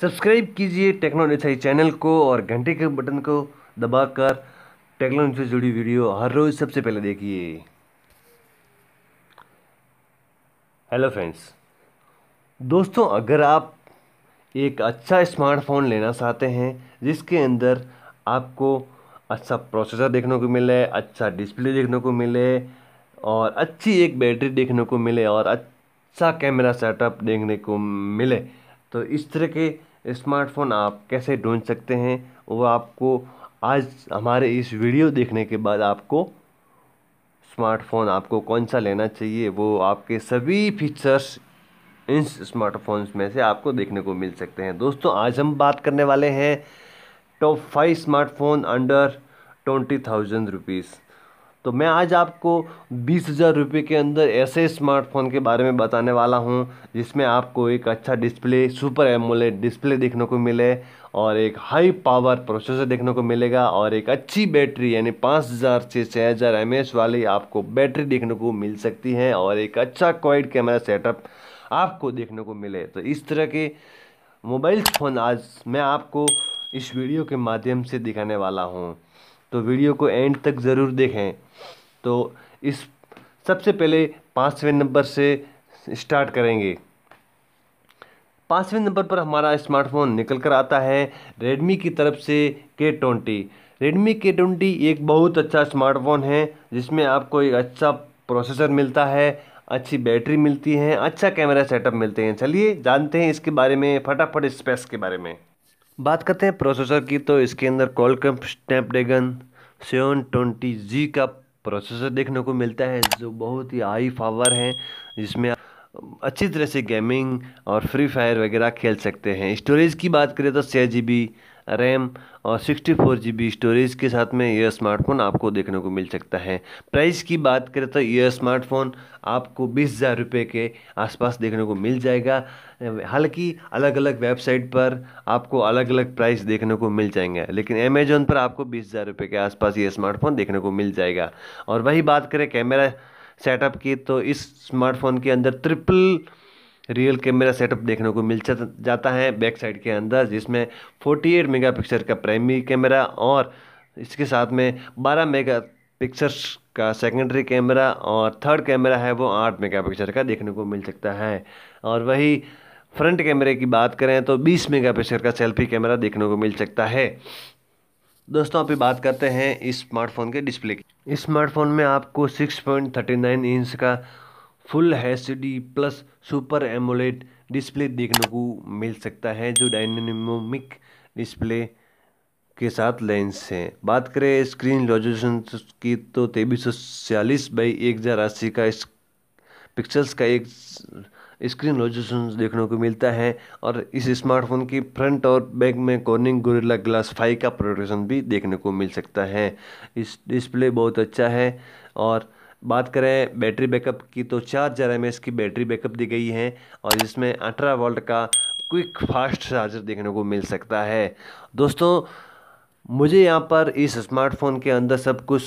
Subscribe कीजिए technology channel को और घंटे के बटन को दबाकर टेक्नोलॉजी से जुड़ी वीडियो हर रोज़ सबसे पहले देखिए हेलो फ्रेंड्स दोस्तों अगर आप एक अच्छा स्मार्टफोन लेना चाहते हैं जिसके अंदर आपको अच्छा प्रोसेसर देखने को मिले अच्छा डिस्प्ले देखने को मिले और अच्छी एक बैटरी देखने को मिले और अच्छा कैमरा सेटअप देखने को मिले तो इस तरह के स्मार्टफ़ोन आप कैसे ढूँढ सकते हैं वो आपको आज हमारे इस वीडियो देखने के बाद आपको स्मार्टफ़ोन आपको कौन सा लेना चाहिए वो आपके सभी फीचर्स इन स्मार्टफोन्स में से आपको देखने को मिल सकते हैं दोस्तों आज हम बात करने वाले हैं top five smartphone under twenty thousand rupees तो मैं आज आपको बीस हज़ार रुपये के अंदर ऐसे स्मार्टफोन के बारे में बताने वाला हूँ जिसमें आपको एक अच्छा डिस्प्ले सुपर एमोलेड डिस्प्ले देखने को मिले और एक हाई पावर प्रोसेसर देखने को मिलेगा और एक अच्छी बैटरी यानी 5000 से 6000 एम वाली आपको बैटरी देखने को मिल सकती है और एक अच्छा क्वाइड कैमरा सेटअप आपको देखने को मिले तो इस तरह के मोबाइल फ़ोन आज मैं आपको इस वीडियो के माध्यम से दिखाने वाला हूँ तो वीडियो को एंड तक ज़रूर देखें तो इस सबसे पहले पाँचवें नंबर से स्टार्ट करेंगे पाँचवें नंबर पर हमारा स्मार्टफोन निकल कर आता है रेडमी की तरफ से के ट्वेंटी रेडमी के ट्वेंटी एक बहुत अच्छा स्मार्टफोन है जिसमें आपको एक अच्छा प्रोसेसर मिलता है अच्छी बैटरी मिलती है अच्छा कैमरा सेटअप मिलते हैं चलिए जानते हैं इसके बारे में फटाफट स्पेस के बारे में बात करते हैं प्रोसेसर की तो इसके अंदर Qualcomm Snapdragon seven twenty G का प्रोसेसर देखने को मिलता है जो बहुत ही हाई पावर है जिसमें अच्छी तरह से गेमिंग और फ्री फायर वगैरह खेल सकते हैं स्टोरेज की बात करें तो छः जी बी रैम और sixty four G B storage के साथ में यह स्मार्टफ़ोन आपको देखने को मिल सकता है प्राइस की बात करें तो यह स्मार्टफ़ोन आपको बीस हज़ार रुपये के आसपास देखने को मिल जाएगा हालांकि अलग अलग वेबसाइट पर आपको अलग अलग प्राइस देखने को मिल जाएंगे लेकिन अमेजोन पर आपको बीस हज़ार रुपये के आसपास ये स्मार्टफ़ोन देखने को मिल जाएगा और वही बात करें कैमरा सेटअप की तो इस स्मार्टफ़ोन के अंदर ट्रिपल रियल कैमरा सेटअप देखने को मिल जाता है बैक साइड के अंदर जिसमें 48 मेगापिक्सल का प्राइमरी कैमरा और इसके साथ में 12 मेगा पिक्सर्स का सेकेंडरी कैमरा और थर्ड कैमरा है वो 8 मेगापिक्सल का देखने को मिल सकता है और वही फ्रंट कैमरे की बात करें तो 20 मेगापिक्सल का सेल्फी कैमरा देखने को मिल सकता है दोस्तों अभी बात करते हैं इस स्मार्टफ़ोन के डिस्प्ले की इस स्मार्टफ़ोन में आपको सिक्स इंच का full H plus super AMOLED display देखने को मिल सकता है जो डायनेमिक डिस्प्ले के साथ लेंस है बात करें स्क्रीन रेजोल्यूशन की तो तेईस सौ छियालीस बाई एक हज़ार अस्सी का पिक्सल्स का एक स्क्रीन रेजोल्यूशन देखने को मिलता है और इस स्मार्टफोन की फ्रंट और बैक में कॉर्निंग गोरिल्ला ग्लास फाइव का प्रोडक्शन भी देखने को मिल सकता है इस डिस्प्ले बहुत अच्छा है और बात करें बैटरी बैकअप की तो चार हज़ार एम की बैटरी बैकअप दी गई है और जिसमें अठारह वोल्ट का क्विक फास्ट चार्जर देखने को मिल सकता है दोस्तों मुझे यहाँ पर इस स्मार्टफोन के अंदर सब कुछ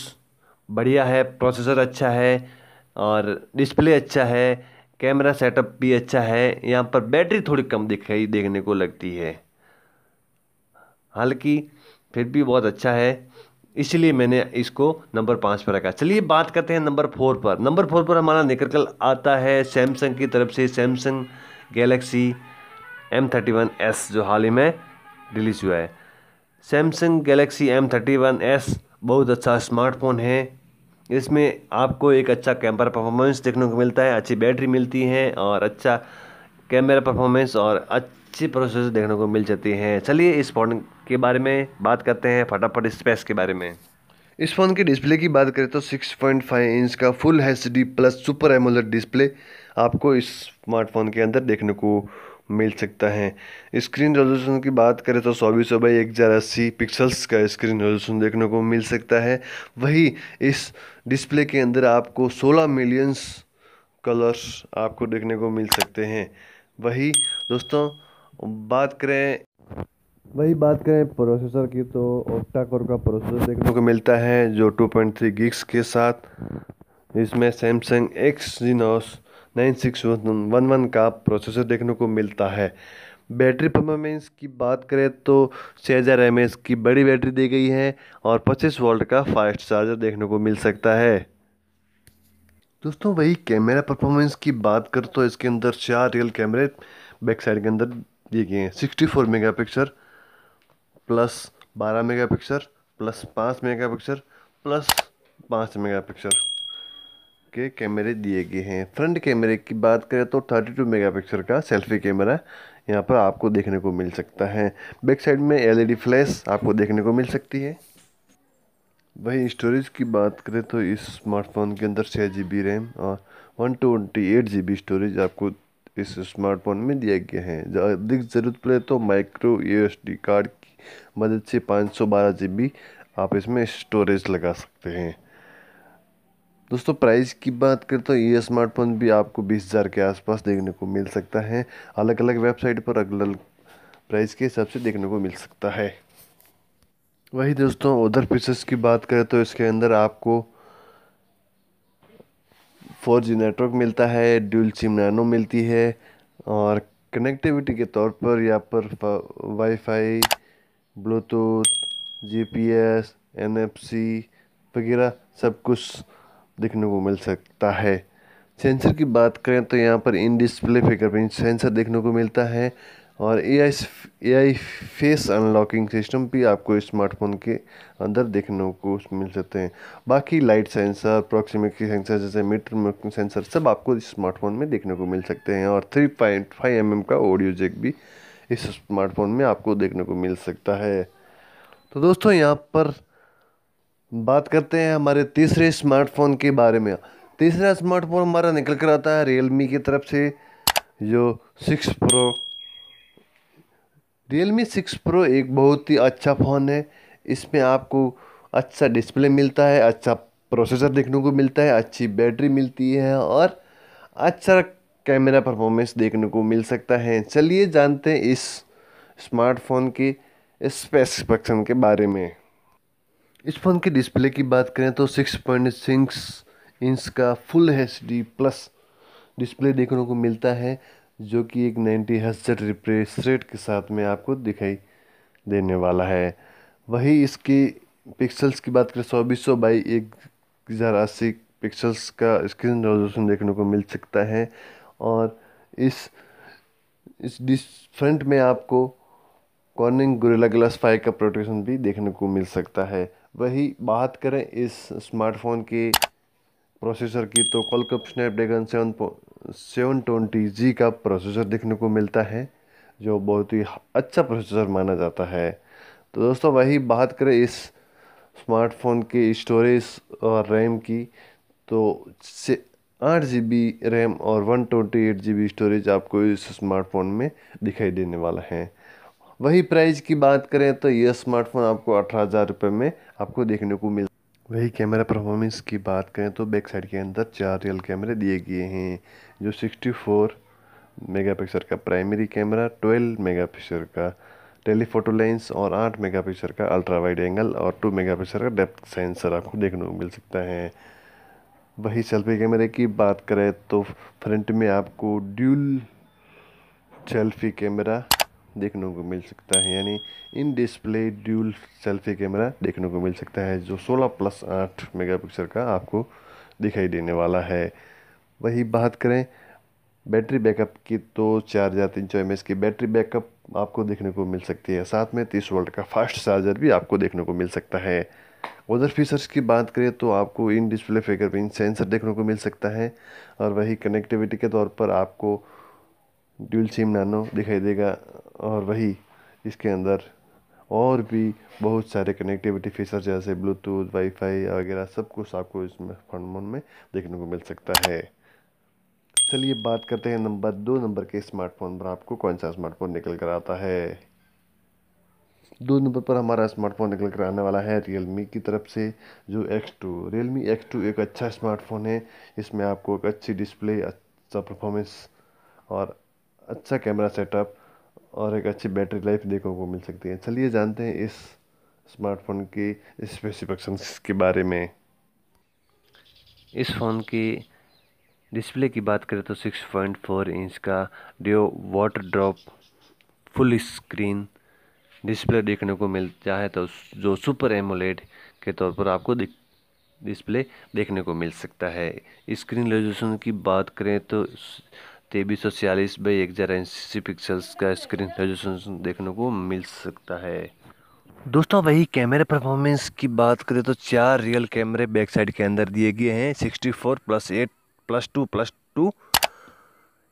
बढ़िया है प्रोसेसर अच्छा है और डिस्प्ले अच्छा है कैमरा सेटअप भी अच्छा है यहाँ पर बैटरी थोड़ी कम दिखाई देखने को लगती है हालांकि फिर भी बहुत अच्छा है इसलिए मैंने इसको नंबर पाँच पर रखा चलिए बात करते हैं नंबर फोर पर नंबर फोर पर हमारा निकल आता है सैमसंग की तरफ से Samsung Galaxy M thirty one S जो हाल ही में रिलीज़ हुआ है Samsung Galaxy M thirty one S बहुत अच्छा स्मार्टफोन है इसमें आपको एक अच्छा कैमरा परफॉर्मेंस देखने को मिलता है अच्छी बैटरी मिलती है और अच्छा कैमरा परफॉर्मेंस और अच्छी प्रोसेस देखने को मिल जाती हैं चलिए इस फोन के बारे में बात करते हैं फटाफट स्पेस के बारे में इस फ़ोन के डिस्प्ले की बात करें तो 6.5 इंच का full H plus super AMOLED display आपको इस स्मार्टफोन के अंदर देखने को मिल सकता है स्क्रीन रेजोल्यूशन की बात करें तो सौ बीस बाई एक हज़ार अस्सी पिक्सल्स का स्क्रीन रेजोल्यूशन देखने को मिल सकता है वही इस डिस्प्ले के अंदर आपको 16 मिलियंस कलर्स आपको देखने को मिल सकते हैं वही दोस्तों बात करें वही बात करें प्रोसेसर की तो ओक्टा कोर का प्रोसेसर देखने को मिलता है जो 2.3 पॉइंट गिग्स के साथ इसमें Samsung Exynos nine six one one का प्रोसेसर देखने को मिलता है बैटरी परफॉर्मेंस की बात करें तो छः हज़ार एम की बड़ी बैटरी दी गई है और 25 वोल्ट का फास्ट चार्जर देखने को मिल सकता है दोस्तों वही कैमरा परफॉर्मेंस की बात कर तो इसके अंदर चार रियल कैमरे बैक साइड के अंदर दिए गए हैं सिक्सटी मेगा पिक्सल प्लस बारह मेगा पिक्सल प्लस पाँच मेगा पिक्सल प्लस पाँच मेगा पिक्सल के कैमरे दिए गए हैं फ्रंट कैमरे की बात करें तो 32 मेगापिक्सल का सेल्फी कैमरा यहाँ पर आपको देखने को मिल सकता है बैक साइड में एलईडी फ्लैश आपको देखने को मिल सकती है वहीं स्टोरेज की बात करें तो इस स्मार्टफोन के अंदर छः जी बी रैम और one twenty eight G B storage आपको इस स्मार्टफोन में दिया गया है अधिक ज़रूरत पड़े तो माइक्रो डी कार्ड मदद से पाँच सौ बारह जी बी आप इसमें स्टोरेज लगा सकते हैं दोस्तों प्राइस की बात करें तो ये स्मार्टफोन भी आपको बीस हज़ार के आसपास देखने को मिल सकता है अलग अलग वेबसाइट पर अलग अलग प्राइस के हिसाब से देखने को मिल सकता है वही दोस्तों उधर पीसेस की बात करें तो इसके अंदर आपको फोर जी नेटवर्क मिलता है ड्यूल सिम नैनो मिलती है और कनेक्टिविटी के तौर पर यहाँ पर वाईफाई ब्लूटूथ जीपीएस एनएफसी वगैरह सब कुछ देखने को मिल सकता है सेंसर की बात करें तो यहाँ पर इन डिस्प्ले फिंगरप्रिंट सेंसर देखने को मिलता है और A I A I face unlocking system भी आपको स्मार्टफोन के अंदर देखने को मिल सकते हैं बाकी लाइट सेंसर प्रॉक्सिमिटी सेंसर जैसे मीटर सेंसर सब आपको स्मार्टफोन में देखने को मिल सकते हैं और three point five M M का ऑडियो जेक भी इस स्मार्टफोन में आपको देखने को मिल सकता है तो दोस्तों यहाँ पर बात करते हैं हमारे तीसरे स्मार्टफोन के बारे में तीसरा स्मार्टफोन हमारा निकल कर आता है मी की तरफ से जो six pro Realme six pro एक बहुत ही अच्छा फ़ोन है इसमें आपको अच्छा डिस्प्ले मिलता है अच्छा प्रोसेसर देखने को मिलता है अच्छी बैटरी मिलती है और अच्छा कैमरा परफॉर्मेंस देखने को मिल सकता है चलिए जानते हैं इस स्मार्टफोन के स्पेसिफिकेशन के बारे में इस फ़ोन की डिस्प्ले की बात करें तो सिक्स पॉइंट सिक्स इंच का full H D plus display देखने को मिलता है जो कि एक नाइन्टी हज रिप्रेस रेट के साथ में आपको दिखाई देने वाला है वही इसकी पिक्सल्स की बात करें चौबीस सौ बाई एक हज़ार अस्सी पिक्सल्स का स्क्रीन रेजोल्यूशन देखने को मिल सकता है और इस इस डिस फ्रंट में आपको कॉर्निंग गोरेला ग्लास फाइव का प्रोटेक्शन भी देखने को मिल सकता है वही बात करें इस स्मार्टफोन के प्रोसेसर की तो Qualcomm Snapdragon seven seven twenty G का प्रोसेसर देखने को मिलता है जो बहुत ही अच्छा प्रोसेसर माना जाता है तो दोस्तों वही बात करें इस स्मार्टफोन के स्टोरेज और रैम की तो से आठ जी बी रैम और one twenty eight G B storage आपको इस स्मार्टफोन में दिखाई देने वाला है वही प्राइस की बात करें तो यह स्मार्टफोन आपको अठारह हज़ार रुपये में आपको देखने को मिल वही कैमरा परफॉर्मेंस की बात करें तो बैक साइड के अंदर चार रियल कैमरे दिए गए हैं जो सिक्सटी मेगा पिक्सल का प्राइमरी कैमरा मेगा पिक्सल का टेलीफोटो लेंस और मेगा पिक्सल का अल्ट्रा वाइड एंगल और मेगा पिक्सल का डेप्थ सेंसर आपको देखने को मिल सकता है वही सेल्फी कैमरे की बात करें तो फ्रंट में आपको ड्यूल सेल्फी कैमरा देखने को मिल सकता है यानी in display dual selfie camera देखने को मिल सकता है जो 16 प्लस 8 मेगापिक्सल का आपको दिखाई देने वाला है वही बात करें बैटरी बैकअप की तो चार हज़ार तीन सौ एम की बैटरी बैकअप आपको देखने को मिल सकती है साथ में तीस वोल्ट का फास्ट चार्जर भी आपको देखने को मिल सकता है अदर फीचर्स की बात करें तो आपको in display figure in sensor देखने को मिल सकता है और वही कनेक्टिविटी के तौर पर आपको ड्यूल सिम नानो दिखाई देगा और वही इसके अंदर और भी बहुत सारे कनेक्टिविटी फीचर जैसे ब्लूटूथ वाईफाई वगैरह सब कुछ आपको फोन मोन में देखने को मिल सकता है चलिए बात करते हैं नंबर दो नंबर के स्मार्टफोन पर आपको कौन सा स्मार्टफोन निकल कर आता है दो नंबर पर हमारा स्मार्टफोन निकल कर आने वाला है रियलमी की तरफ से जो X two Realme X two एक अच्छा स्मार्टफोन है इसमें आपको एक अच्छी डिस्प्ले अच्छा परफॉर्मेंस और अच्छा कैमरा सेटअप और एक अच्छी बैटरी लाइफ देखने को मिल सकती है चलिए जानते हैं इस स्मार्टफोन के स्पेसिफिकेशन के बारे में इस फ़ोन की डिस्प्ले की बात करें तो 6.4 इंच का डिओ water drop full screen display देखने को मिलता है तो जो सुपर एमोलेड के तौर पर आपको डिस्प्ले देखने को मिल सकता है स्क्रीन रेजोल्यूशन की बात करें तो तेईस सौ छियालीस बाई एक हज़ार एनसी पिक्सल्स का स्क्रीन रेजोल्यूशन देखने को मिल सकता है दोस्तों वही कैमरे परफॉर्मेंस की बात करें तो चार रियल कैमरे बैक साइड के अंदर दिए गए हैं sixty four plus eight plus two plus two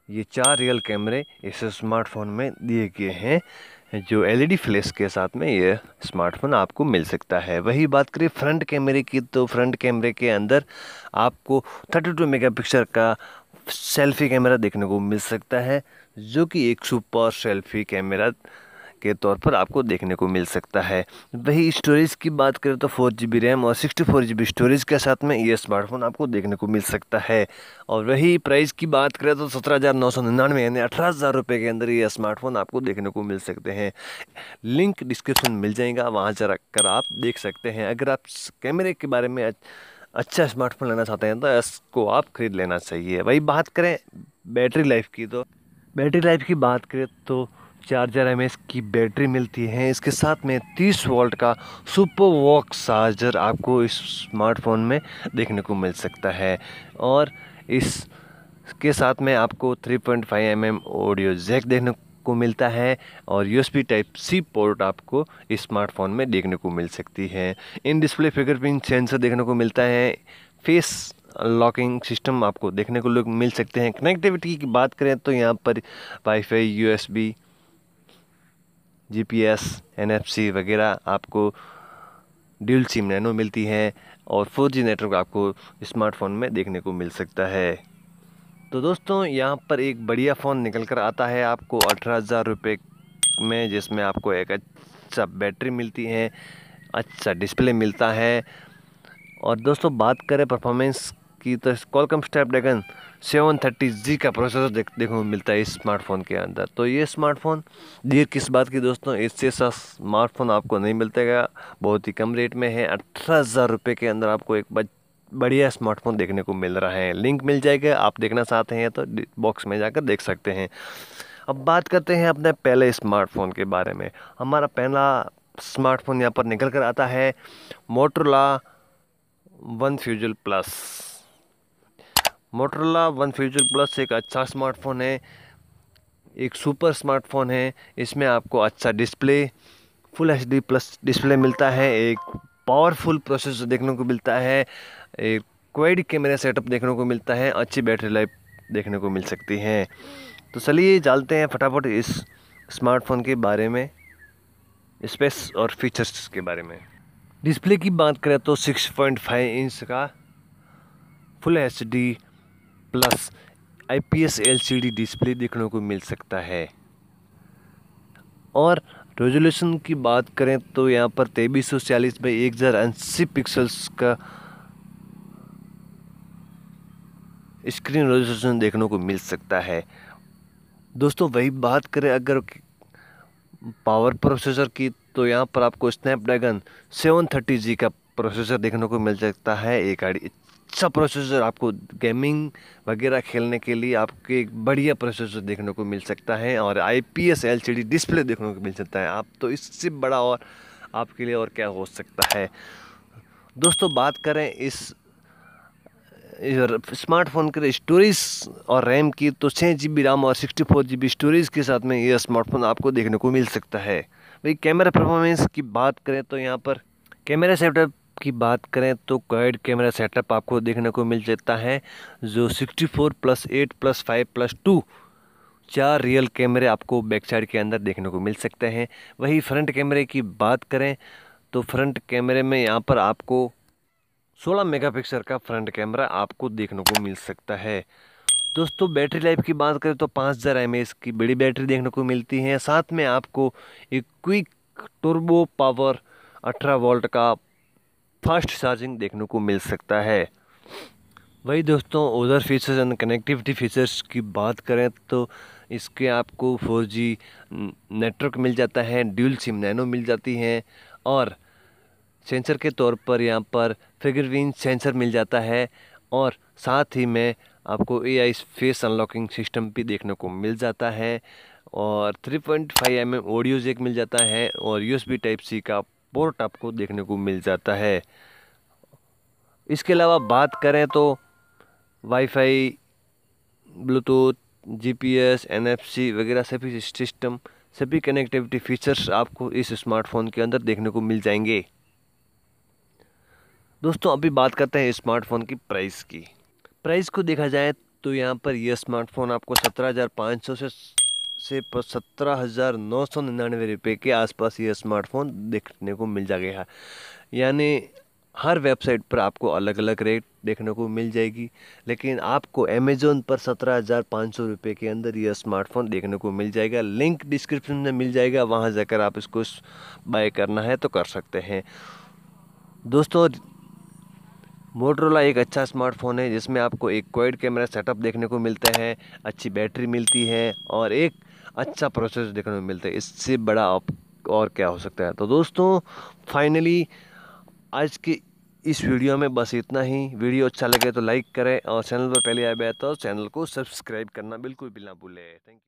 ये चार रियल कैमरे इस स्मार्टफोन में दिए गए हैं जो एल ई फ्लैश के साथ में ये स्मार्टफोन आपको मिल सकता है वही बात करें फ्रंट कैमरे की तो फ्रंट कैमरे के अंदर आपको 32 मेगापिक्सल का सेल्फी कैमरा देखने को मिल सकता है जो कि एक सुपर सेल्फी कैमरा के तौर पर आपको देखने को मिल सकता है वही स्टोरेज की बात करें तो फोर जी बी रैम और sixty four G B storage के साथ में ये स्मार्टफोन आपको देखने को मिल सकता है और वही प्राइस की बात करें तो सत्रह हज़ार नौ सौ निन्यानवे यानी अठारह हज़ार रुपये के अंदर ये स्मार्टफोन आपको देखने को मिल सकते हैं लिंक डिस्क्रिप्शन मिल जाएगा वहाँ जा कर आप देख सकते हैं अगर आप कैमरे के बारे में अच्छा स्मार्टफोन लेना चाहते हैं तो इसको आप ख़रीद लेना चाहिए वही बात करें बैटरी लाइफ की तो बैटरी लाइफ की बात करें तो चार्जर एम की बैटरी मिलती है इसके साथ में 30 वोल्ट का सुपर वॉक चार्जर आपको इस स्मार्टफोन में देखने को मिल सकता है और इसके साथ में आपको 3.5 पॉइंट mm ऑडियो जैक देखने को मिलता है और यूएसबी टाइप सी पोर्ट आपको इस स्मार्टफोन में देखने को मिल सकती है इन डिस्प्ले फिंगरप्रिंट सेंसर देखने को मिलता है फेस लॉकिंग सिस्टम आपको देखने को मिल सकते हैं कनेक्टिविटी की बात करें तो यहाँ पर वाईफाई यूएसबी जीपीएस एनएफसी वगैरह आपको ड्यूल सिम नैनो मिलती हैं और फोर जी नेटवर्क आपको स्मार्टफोन में देखने को मिल सकता है तो दोस्तों यहाँ पर एक बढ़िया फ़ोन निकल कर आता है आपको अठारह हज़ार रुपये में जिसमें आपको एक अच्छा बैटरी मिलती है अच्छा डिस्प्ले मिलता है और दोस्तों बात करें परफॉर्मेंस कि तो कॉलकम सेवन थर्टी जी का प्रोसेसर देख देखने को मिलता है इस स्मार्टफोन के अंदर तो ये स्मार्टफोन देर किस बात की दोस्तों इससे सा स्मार्टफोन आपको नहीं मिलतेगा बहुत ही कम रेट में है अठारह हज़ार रुपये के अंदर आपको एक बढ़िया स्मार्टफोन देखने को मिल रहा है लिंक मिल जाएगा आप देखना चाहते हैं तो बॉक्स में जाकर देख सकते हैं अब बात करते हैं अपने पहले स्मार्टफोन के बारे में हमारा पहला स्मार्टफोन यहाँ पर निकल कर आता है Motorola one fusion plus Motorola one fusion plus एक अच्छा स्मार्टफोन है एक सुपर स्मार्टफोन है इसमें आपको अच्छा display full H D plus display मिलता है एक पावरफुल प्रोसेसर देखने को मिलता है एक क्वाइड कैमरा सेटअप देखने को मिलता है अच्छी बैटरी लाइफ देखने को मिल सकती है तो चलिए जानते हैं फटाफट इस स्मार्टफोन के बारे में स्पेस और फीचर्स के बारे में डिस्प्ले की बात करें तो 6.5 इंच का full H plus IPS LCD display देखने को मिल सकता है और रेजोल्यूशन की बात करें तो यहाँ पर तेईस सौ चालीस बाई एक हज़ार अस्सी पिक्सल्स का स्क्रीन रेजोल्यूशन देखने को मिल सकता है दोस्तों वही बात करें अगर पावर प्रोसेसर की तो यहाँ पर आपको स्नैपड्रैगन सेवन थर्टी जी का प्रोसेसर देखने को मिल सकता है एक आड़ी अच्छा प्रोसेसर आपको गेमिंग वगैरह खेलने के लिए आपके एक बढ़िया प्रोसेसर देखने को मिल सकता है और I P S L C D display देखने को मिल सकता है आप तो इससे बड़ा और आपके लिए और क्या हो सकता है दोस्तों बात करें इस स्मार्टफोन के स्टोरेज और रैम की तो छः जी बी रैम और sixty four G B storage के साथ में यह स्मार्टफोन आपको देखने को मिल सकता है भाई कैमरा परफॉर्मेंस की बात करें तो यहाँ पर कैमरा सेटअप की बात करें तो कैड कैमरा सेटअप आपको देखने को मिल जाता है जो 64 plus eight plus five plus two चार रियल कैमरे आपको बैक साइड के अंदर देखने को मिल सकते हैं वही फ्रंट कैमरे की बात करें तो फ्रंट कैमरे में यहाँ पर आपको 16 मेगापिक्सल का फ्रंट कैमरा आपको देखने को मिल सकता है दोस्तों बैटरी लाइफ की बात करें तो पाँच हज़ार एम की बड़ी बैटरी देखने को मिलती है साथ में आपको एक क्विक टर्बो पावर अठारह वोल्ट का फास्ट चार्जिंग देखने को मिल सकता है वही दोस्तों उधर फीचर्स एंड कनेक्टिविटी फीचर्स की बात करें तो इसके आपको जी नेटवर्क मिल जाता है ड्यूल सिम नैनो मिल जाती है और सेंसर के तौर पर यहाँ पर फिगर विन सेंसर मिल जाता है और साथ ही में आपको A I face unlocking system भी देखने को मिल जाता है और 3.5 पॉइंट mm ऑडियो जेक मिल जाता है और यूएसबी टाइप सी का पोर्ट आपको देखने को मिल जाता है इसके अलावा बात करें तो वाईफाई ब्लूटूथ जीपीएस एनएफसी वगैरह सभी सिस्टम सभी कनेक्टिविटी फीचर्स आपको इस स्मार्टफोन के अंदर देखने को मिल जाएंगे दोस्तों अभी बात करते हैं स्मार्टफोन की प्राइस की प्राइस को देखा जाए तो यहाँ पर यह स्मार्टफोन आपको सत्रह हज़ार पाँच सौ से से सत्रह हज़ार नौ सौ निन्यानवे रुपये के आसपास ये स्मार्टफोन देखने को मिल जाएगा हाँ। यानी हर वेबसाइट पर आपको अलग अलग रेट देखने को मिल जाएगी लेकिन आपको अमेज़ोन पर सत्रह हज़ार पाँच सौ रुपये के अंदर यह स्मार्टफोन देखने को मिल जाएगा लिंक डिस्क्रिप्शन में मिल जाएगा वहाँ जाकर आप इसको बाय करना है तो कर सकते हैं दोस्तों मोटरोला एक अच्छा स्मार्टफ़ोन है जिसमें आपको एक क्वाइड कैमरा सेटअप देखने को मिलता है अच्छी बैटरी मिलती है और एक अच्छा प्रोसेस देखने को मिलता है इससे बड़ा आप और क्या हो सकता है तो दोस्तों फाइनली आज के इस वीडियो में बस इतना ही वीडियो अच्छा लगे तो लाइक करें और चैनल पर पहले आया तो चैनल को सब्सक्राइब करना बिल्कुल भी ना भूलें थैंक यू